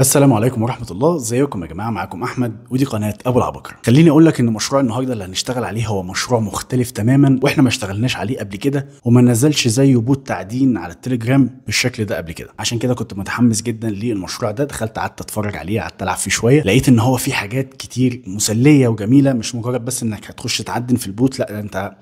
السلام عليكم ورحمه الله ازيكم يا جماعه معاكم احمد ودي قناه ابو العباقره خليني اقول لك ان مشروع النهارده اللي هنشتغل عليه هو مشروع مختلف تماما واحنا ما اشتغلناش عليه قبل كده وما نزلش زيه بوت تعدين على التليجرام بالشكل ده قبل كده عشان كده كنت متحمس جدا للمشروع ده دخلت قعدت اتفرج عليه قعدت العب فيه شويه لقيت ان هو فيه حاجات كتير مسليه وجميله مش مجرد بس انك هتخش تعدن في البوت لا انت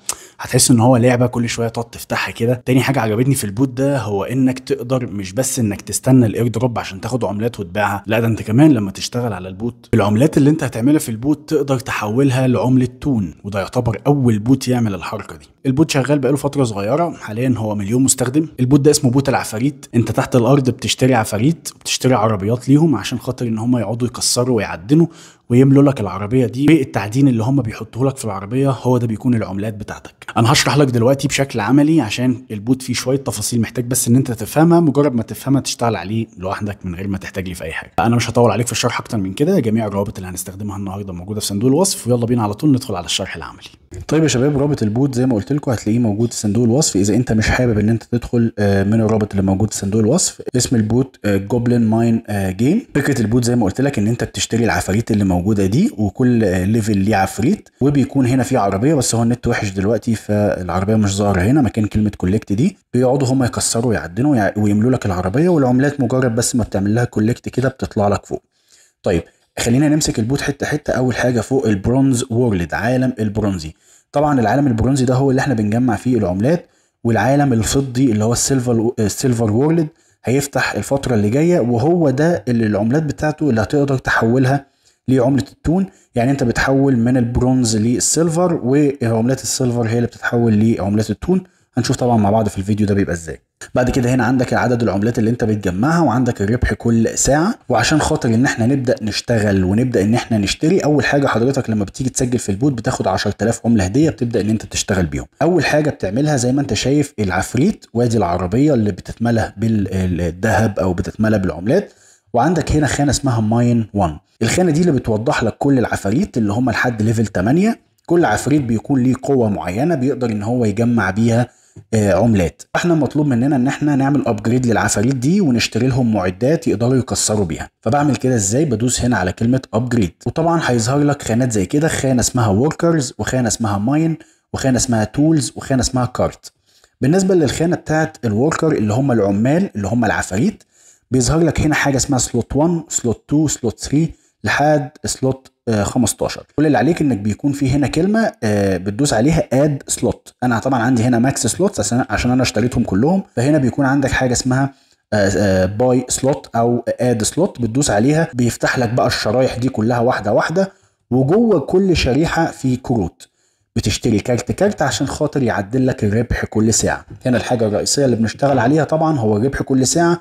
هتحس ان هو لعبه كل شويه تقعد تفتحها كده تاني حاجه عجبتني في البوت ده هو انك تقدر مش بس انك تستنى الاير دروب عشان تاخد عملات وتبيعها لا ده انت كمان لما تشتغل على البوت العملات اللي انت هتعملها في البوت تقدر تحولها لعمله تون وده يعتبر اول بوت يعمل الحركه دي البوت شغال بقاله فتره صغيره حاليا هو مليون مستخدم البوت ده اسمه بوت العفاريت انت تحت الارض بتشتري عفاريت وبتشتري عربيات ليهم عشان خاطر ان هم يقعدوا يكسروا ويعدنوا ويملوا لك العربيه دي بالتعدين اللي هم بيحطوه لك في العربيه هو ده بيكون العملات بتاعتك انا هشرح لك دلوقتي بشكل عملي عشان البوت فيه شويه تفاصيل محتاج بس ان انت تفهمها مجرد ما تفهمها تشتغل عليه لوحدك من غير ما تحتاج لي في اي حاجه انا مش هطول عليك في الشرح اكتر من كده جميع الروابط اللي هنستخدمها النهارده موجوده في صندوق الوصف ويلا بينا على طول ندخل على الشرح العملي طيب يا شباب رابط البوت زي ما قلت لكم هتلاقيه موجود في صندوق الوصف اذا انت مش حابب ان انت تدخل آه، من الرابط اللي موجود في صندوق الوصف اسم البوت جوبلن ماين جيم فكره البوت زي ما قلت لك ان انت بتشتري العفاريت اللي موجود الموجوده دي وكل ليفل ليه عفريت وبيكون هنا في عربيه بس هو النت وحش دلوقتي فالعربيه مش ظاهره هنا مكان كلمه كوليكت دي بيقعدوا هم يكسروا ويعدنوا ويملوا لك العربيه والعملات مجرد بس ما بتعمل لها كوليكت كده بتطلع لك فوق طيب خلينا نمسك البوت حته حته اول حاجه فوق البرونز وورلد عالم البرونزي طبعا العالم البرونزي ده هو اللي احنا بنجمع فيه العملات والعالم الفضي اللي هو السيلفر السيلفر وورلد هيفتح الفتره اللي جايه وهو ده اللي العملات بتاعته اللي هتقدر تحولها لعمله التون يعني انت بتحول من البرونز للسيلفر وعملات السيلفر هي اللي بتتحول لعملات التون هنشوف طبعا مع بعض في الفيديو ده بيبقى ازاي بعد كده هنا عندك عدد العملات اللي انت بتجمعها وعندك الربح كل ساعه وعشان خاطر ان احنا نبدا نشتغل ونبدا ان احنا نشتري اول حاجه حضرتك لما بتيجي تسجل في البوت بتاخد 10000 عمله هديه بتبدا ان انت تشتغل بيهم اول حاجه بتعملها زي ما انت شايف العفريت وادي العربيه اللي بتتملى بالذهب او بتتملى بالعملات وعندك هنا خانه اسمها ماين 1 الخانه دي اللي بتوضح لك كل العفاريت اللي هم لحد ليفل 8 كل عفريت بيكون ليه قوه معينه بيقدر ان هو يجمع بيها آه، عملات احنا مطلوب مننا ان احنا نعمل ابجريد للعفاريت دي ونشتري لهم معدات يقدروا يكسروا بيها فبعمل كده ازاي بدوس هنا على كلمه ابجريد وطبعا هيظهر لك خانات زي كده خانه اسمها وركرز وخانه اسمها ماين وخانه اسمها تولز وخانه اسمها كارت بالنسبه للخانه بتاعت الوركر اللي هم العمال اللي هم العفاريت بيظهر لك هنا حاجه اسمها سلوت 1 سلوت 2 سلوت 3 لحد آه، سلوت 15 كل اللي عليك انك بيكون في هنا كلمه آه، بتدوس عليها اد سلوت انا طبعا عندي هنا ماكس سلوت عشان انا اشتريتهم كلهم فهنا بيكون عندك حاجه اسمها باي آه، سلوت او اد سلوت بتدوس عليها بيفتح لك بقى الشرايح دي كلها واحده واحده وجوه كل شريحه في كروت بتشتري كارت كارت عشان خاطر يعدل لك الربح كل ساعه هنا الحاجه الرئيسيه اللي بنشتغل عليها طبعا هو الربح كل ساعه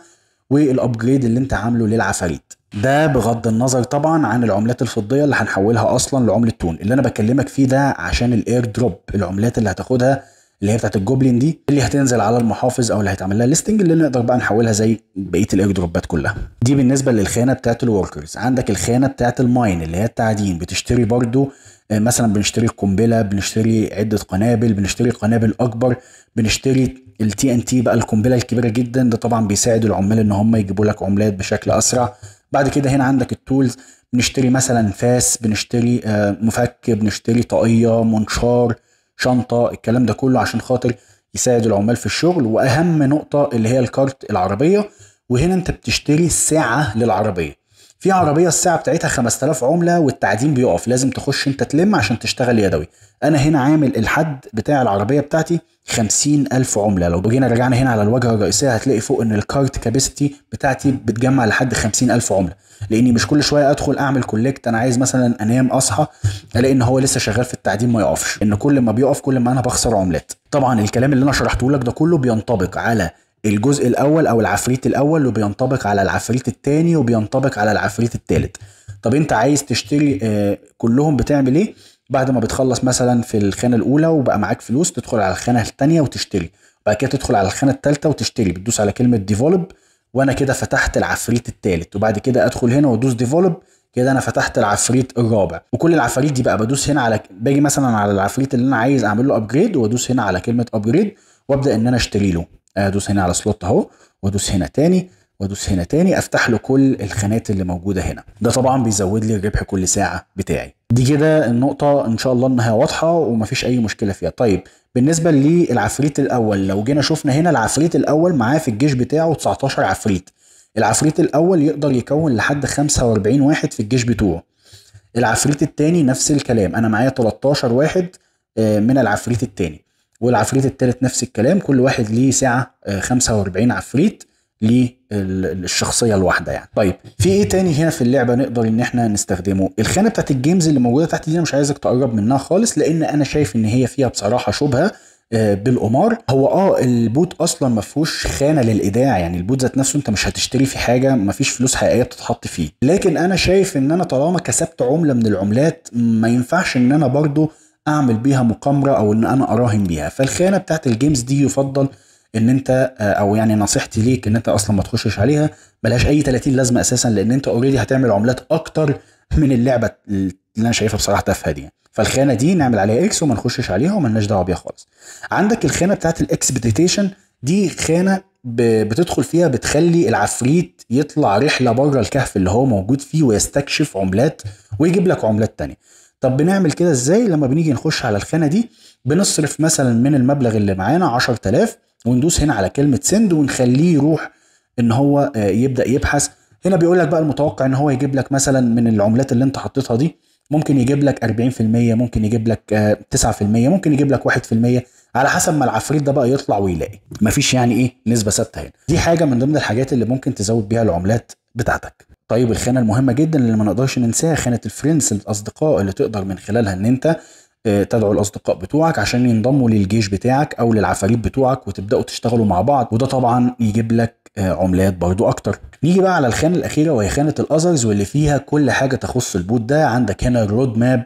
والابجريد اللي انت عامله للعفاريت ده بغض النظر طبعا عن العملات الفضيه اللي هنحولها اصلا لعمله تون اللي انا بكلمك فيه ده عشان الاير دروب العملات اللي هتاخدها اللي هي بتاعت الجوبلين دي اللي هتنزل على المحافظ او اللي هيتعمل لها ليستنج اللي نقدر بقى نحولها زي بقيه الاير دروبات كلها دي بالنسبه للخانه بتاعت الوركرز عندك الخانه بتاعت الماين اللي هي التعدين بتشتري برضو آه، مثلا بنشتري القنبله بنشتري عده قنابل بنشتري قنابل اكبر بنشتري التي ان تي بقى القنبله الكبيره جدا ده طبعا بيساعد العمال ان هم يجيبوا لك عملات بشكل اسرع بعد كده هنا عندك التولز بنشتري مثلا فاس بنشتري آه، مفك بنشتري طاقيه منشار شنطه الكلام ده كله عشان خاطر يساعد العمال في الشغل واهم نقطه اللي هي الكارت العربيه وهنا انت بتشتري ساعه للعربيه في عربيه الساعه بتاعتها 5000 عمله والتعدين بيقف لازم تخش انت تلم عشان تشتغل يدوي انا هنا عامل الحد بتاع العربيه بتاعتي 50000 عمله لو جينا رجعنا هنا على الواجهه الرئيسيه هتلاقي فوق ان الكارت كاباسيتي بتاعتي بتجمع لحد 50000 عمله لاني مش كل شويه ادخل اعمل كولكت انا عايز مثلا انام اصحى الاقي ان هو لسه شغال في التعدين ما يقفش ان كل ما بيقف كل ما انا بخسر عملات طبعا الكلام اللي انا شرحته لك ده كله بينطبق على الجزء الاول او العفريت الاول وبينطبق على العفريت الثاني وبينطبق على العفريت الثالث طب انت عايز تشتري آه، كلهم بتعمل ايه بعد ما بتخلص مثلا في الخانه الاولى وبقى معاك فلوس تدخل على الخانه الثانيه وتشتري بعد كده تدخل على الخانه الثالثه وتشتري بتدوس على كلمه ديفولب وانا كده فتحت العفريت الثالث وبعد كده ادخل هنا وادوس ديفولب كده انا فتحت العفريت الرابع وكل العفاريت دي بقى بدوس هنا على باجي مثلا على العفريت اللي انا عايز اعمل له ابجريد وادوس هنا على كلمه ابجريد وابدا ان انا اشتري له ادوس هنا على سلوت اهو وادوس هنا تاني وادوس هنا تاني افتح له كل الخانات اللي موجوده هنا ده طبعا بيزود لي الربح كل ساعه بتاعي دي كده النقطه ان شاء الله انها واضحه ومفيش اي مشكله فيها طيب بالنسبه للعفريت الاول لو جينا شفنا هنا العفريت الاول معاه في الجيش بتاعه 19 عفريت العفريت الاول يقدر يكون لحد 45 واحد في الجيش بتوعه العفريت التاني نفس الكلام انا معايا 13 واحد آه، من العفريت التاني والعفريت التالت نفس الكلام كل واحد ليه سعه 45 آه، عفريت للشخصيه الواحده يعني طيب في ايه تاني هنا في اللعبه نقدر ان احنا نستخدمه الخانه بتاعت الجيمز اللي موجوده تحت دي انا مش عايزك تقرب منها خالص لان انا شايف ان هي فيها بصراحه شبهه آه، بالقمار هو اه البوت اصلا ما فيهوش خانه للايداع يعني البوت ذات نفسه انت مش هتشتري فيه حاجه ما فيش فلوس حقيقيه بتتحط فيه لكن انا شايف ان انا طالما كسبت عمله من العملات ما ينفعش ان انا برضو اعمل بيها مقامره او ان انا اراهن بيها فالخانه بتاعت الجيمز دي يفضل ان انت آه، او يعني نصيحتي ليك ان انت اصلا ما تخشش عليها ملهاش اي 30 لازمه اساسا لان انت اوريدي هتعمل عملات اكتر من اللعبه اللي انا شايفها بصراحه تافهه دي فالخانه دي نعمل عليها اكس وما نخشش عليها وما لناش دعوه بيها خالص عندك الخانه بتاعت الاكسبيتيشن دي خانه بتدخل فيها بتخلي العفريت يطلع رحله بره الكهف اللي هو موجود فيه ويستكشف عملات ويجيب لك عملات تانية طب بنعمل كده ازاي لما بنيجي نخش على الخانه دي بنصرف مثلا من المبلغ اللي معانا 10000 وندوس هنا على كلمه سند ونخليه يروح ان هو آه، يبدا يبحث هنا بيقول لك بقى المتوقع ان هو يجيب لك مثلا من العملات اللي انت حطيتها دي ممكن يجيب لك 40% ممكن يجيب لك 9% آه، ممكن يجيب لك 1% على حسب ما العفريت ده بقى يطلع ويلاقي مفيش يعني ايه نسبه ثابته هنا دي حاجه من ضمن الحاجات اللي ممكن تزود بيها العملات بتاعتك طيب الخانه المهمه جدا اللي ما نقدرش ننساها خانه الفريندز الاصدقاء اللي تقدر من خلالها ان انت آه، تدعو الاصدقاء بتوعك عشان ينضموا للجيش بتاعك او للعفاريت بتوعك وتبداوا تشتغلوا مع بعض وده طبعا يجيب لك آه، عملات برضو اكتر نيجي بقى على الخانه الاخيره وهي خانه الاذرز واللي فيها كل حاجه تخص البوت ده عندك هنا الرود ماب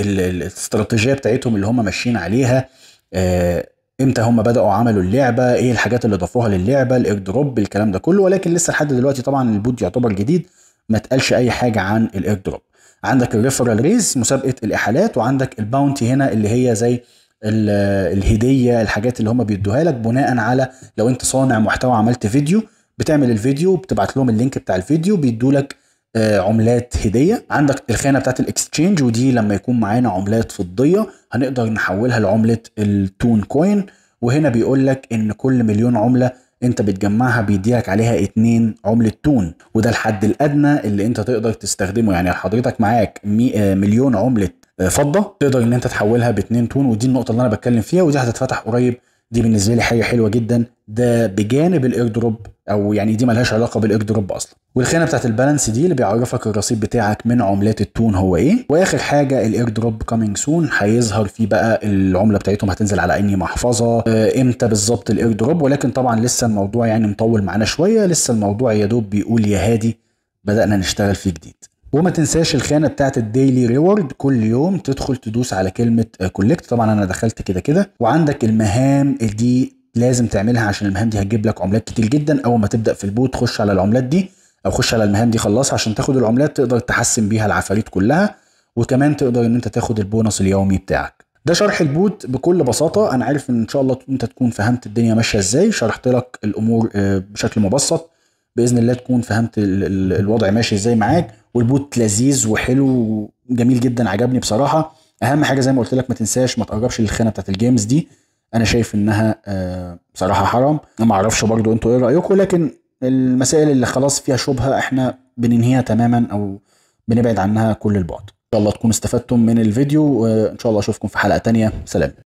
الاستراتيجيه بتاعتهم اللي هم ماشيين عليها آه، امتى هم بداوا عملوا اللعبه ايه الحاجات اللي ضافوها للعبه الاير دروب الكلام ده كله ولكن لسه لحد دلوقتي طبعا البوت يعتبر جديد ما تقالش اي حاجه عن الاير دروب عندك الريفرال ريز مسابقه الاحالات وعندك الباونتي هنا اللي هي زي الهديه الحاجات اللي هم بيدوها لك بناء على لو انت صانع محتوى عملت فيديو بتعمل الفيديو بتبعت لهم اللينك بتاع الفيديو بيدوا لك آه، عملات هديه عندك الخانه بتاعت الاكستشينج ودي لما يكون معانا عملات فضيه هنقدر نحولها لعمله التون كوين وهنا بيقول لك ان كل مليون عمله انت بتجمعها بيديك عليها اتنين عملة تون وده الحد الادنى اللي انت تقدر تستخدمه يعني حضرتك معاك آه، مليون عملة آه، فضة تقدر ان انت تحولها باتنين تون ودي النقطة اللي انا بتكلم فيها ودي هتتفتح قريب دي بالنسبه لي حاجه حلوه جدا ده بجانب الايردروب او يعني دي ملهاش علاقه بالايردروب اصلا والخانه بتاعت البالانس دي اللي بيعرفك الرصيد بتاعك من عملات التون هو ايه واخر حاجه الايردروب كامينج سون هيظهر فيه بقى العمله بتاعتهم هتنزل على انهي محفظه آه امتى بالظبط الايردروب ولكن طبعا لسه الموضوع يعني مطول معانا شويه لسه الموضوع يا دوب بيقول يا هادي بدانا نشتغل فيه جديد وما تنساش الخانة بتاعت الديلي ريورد كل يوم تدخل تدوس على كلمة كولكت طبعا انا دخلت كده كده وعندك المهام دي لازم تعملها عشان المهام دي هتجيب لك عملات كتير جدا اول ما تبدأ في البوت خش على العملات دي او خش على المهام دي خلصها عشان تاخد العملات تقدر تحسن بيها العفاريت كلها وكمان تقدر ان انت تاخد البونص اليومي بتاعك ده شرح البوت بكل بساطة أنا عارف إن إن شاء الله أنت تكون فهمت الدنيا ماشية إزاي شرحت لك الأمور آه، بشكل مبسط بإذن الله تكون فهمت الوضع ماشي إزاي معاك والبوت لذيذ وحلو وجميل جدا عجبني بصراحه اهم حاجه زي ما قلت لك ما تنساش ما تقربش للخانه بتاعت الجيمز دي انا شايف انها آه، بصراحه حرام انا ما اعرفش برضو انتوا ايه رايكم لكن المسائل اللي خلاص فيها شبهه احنا بننهيها تماما او بنبعد عنها كل البعد ان شاء الله تكونوا استفدتم من الفيديو وان شاء الله اشوفكم في حلقه تانية سلام